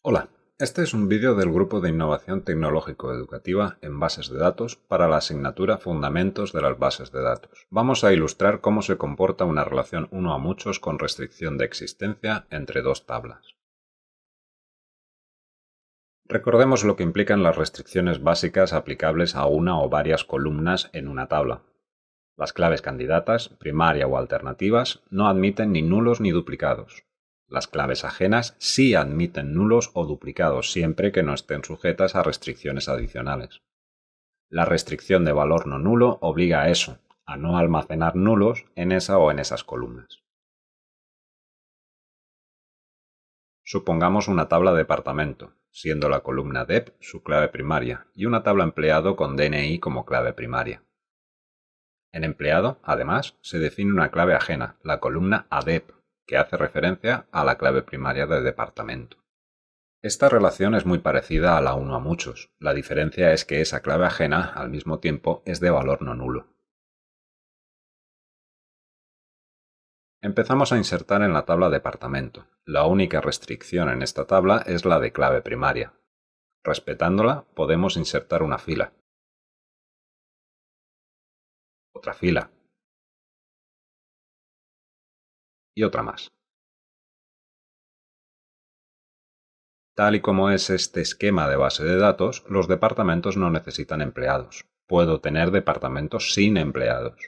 Hola, este es un vídeo del Grupo de Innovación Tecnológico-Educativa en Bases de Datos para la asignatura Fundamentos de las Bases de Datos. Vamos a ilustrar cómo se comporta una relación uno a muchos con restricción de existencia entre dos tablas. Recordemos lo que implican las restricciones básicas aplicables a una o varias columnas en una tabla. Las claves candidatas, primaria o alternativas, no admiten ni nulos ni duplicados. Las claves ajenas sí admiten nulos o duplicados siempre que no estén sujetas a restricciones adicionales. La restricción de valor no nulo obliga a eso, a no almacenar nulos en esa o en esas columnas. Supongamos una tabla departamento, siendo la columna DEP su clave primaria y una tabla empleado con DNI como clave primaria. En empleado, además, se define una clave ajena, la columna ADEP, que hace referencia a la clave primaria del departamento. Esta relación es muy parecida a la uno a muchos, la diferencia es que esa clave ajena al mismo tiempo es de valor no nulo. Empezamos a insertar en la tabla departamento. La única restricción en esta tabla es la de clave primaria. Respetándola podemos insertar una fila, otra fila, y otra más. Tal y como es este esquema de base de datos, los departamentos no necesitan empleados. Puedo tener departamentos sin empleados.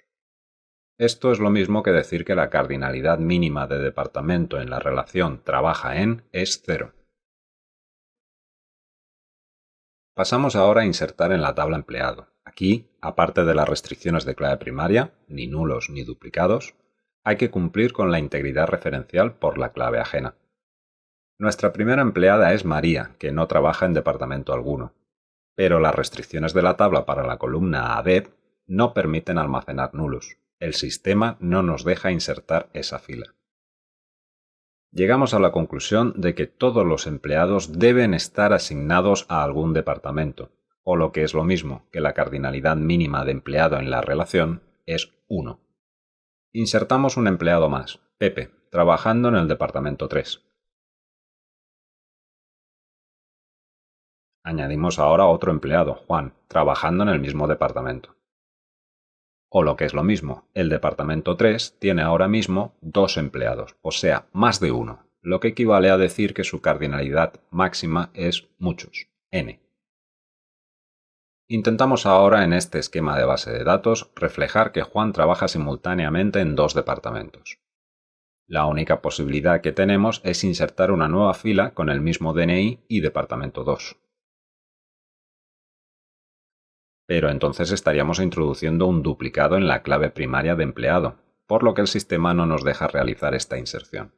Esto es lo mismo que decir que la cardinalidad mínima de departamento en la relación trabaja en es cero. Pasamos ahora a insertar en la tabla empleado. Aquí, aparte de las restricciones de clave primaria, ni nulos ni duplicados, hay que cumplir con la integridad referencial por la clave ajena. Nuestra primera empleada es María, que no trabaja en departamento alguno, pero las restricciones de la tabla para la columna ADEP no permiten almacenar nulos. El sistema no nos deja insertar esa fila. Llegamos a la conclusión de que todos los empleados deben estar asignados a algún departamento, o lo que es lo mismo que la cardinalidad mínima de empleado en la relación es 1. Insertamos un empleado más, Pepe, trabajando en el departamento 3. Añadimos ahora otro empleado, Juan, trabajando en el mismo departamento. O lo que es lo mismo, el departamento 3 tiene ahora mismo dos empleados, o sea, más de uno, lo que equivale a decir que su cardinalidad máxima es muchos, n. Intentamos ahora en este esquema de base de datos reflejar que Juan trabaja simultáneamente en dos departamentos. La única posibilidad que tenemos es insertar una nueva fila con el mismo DNI y departamento 2. Pero entonces estaríamos introduciendo un duplicado en la clave primaria de empleado, por lo que el sistema no nos deja realizar esta inserción.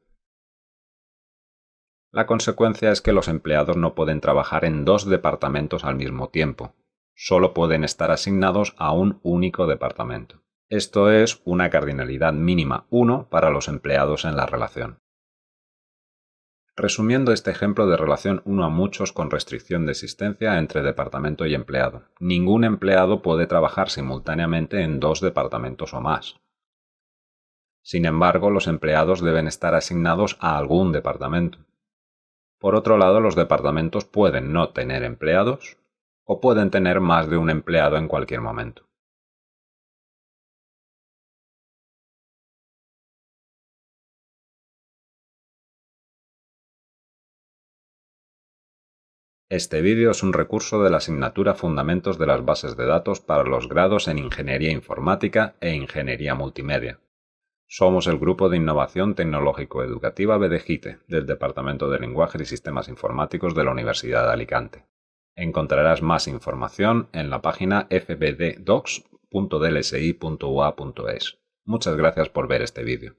La consecuencia es que los empleados no pueden trabajar en dos departamentos al mismo tiempo, solo pueden estar asignados a un único departamento. Esto es una cardinalidad mínima 1 para los empleados en la relación. Resumiendo este ejemplo de relación uno a muchos con restricción de existencia entre departamento y empleado, ningún empleado puede trabajar simultáneamente en dos departamentos o más. Sin embargo, los empleados deben estar asignados a algún departamento. Por otro lado, los departamentos pueden no tener empleados pueden tener más de un empleado en cualquier momento. Este vídeo es un recurso de la asignatura Fundamentos de las bases de datos para los grados en Ingeniería Informática e Ingeniería Multimedia. Somos el Grupo de Innovación Tecnológico Educativa BDGITE e, del Departamento de Lenguaje y Sistemas Informáticos de la Universidad de Alicante. Encontrarás más información en la página fbddocs.dlsi.ua.es. E Muchas gracias por ver este vídeo.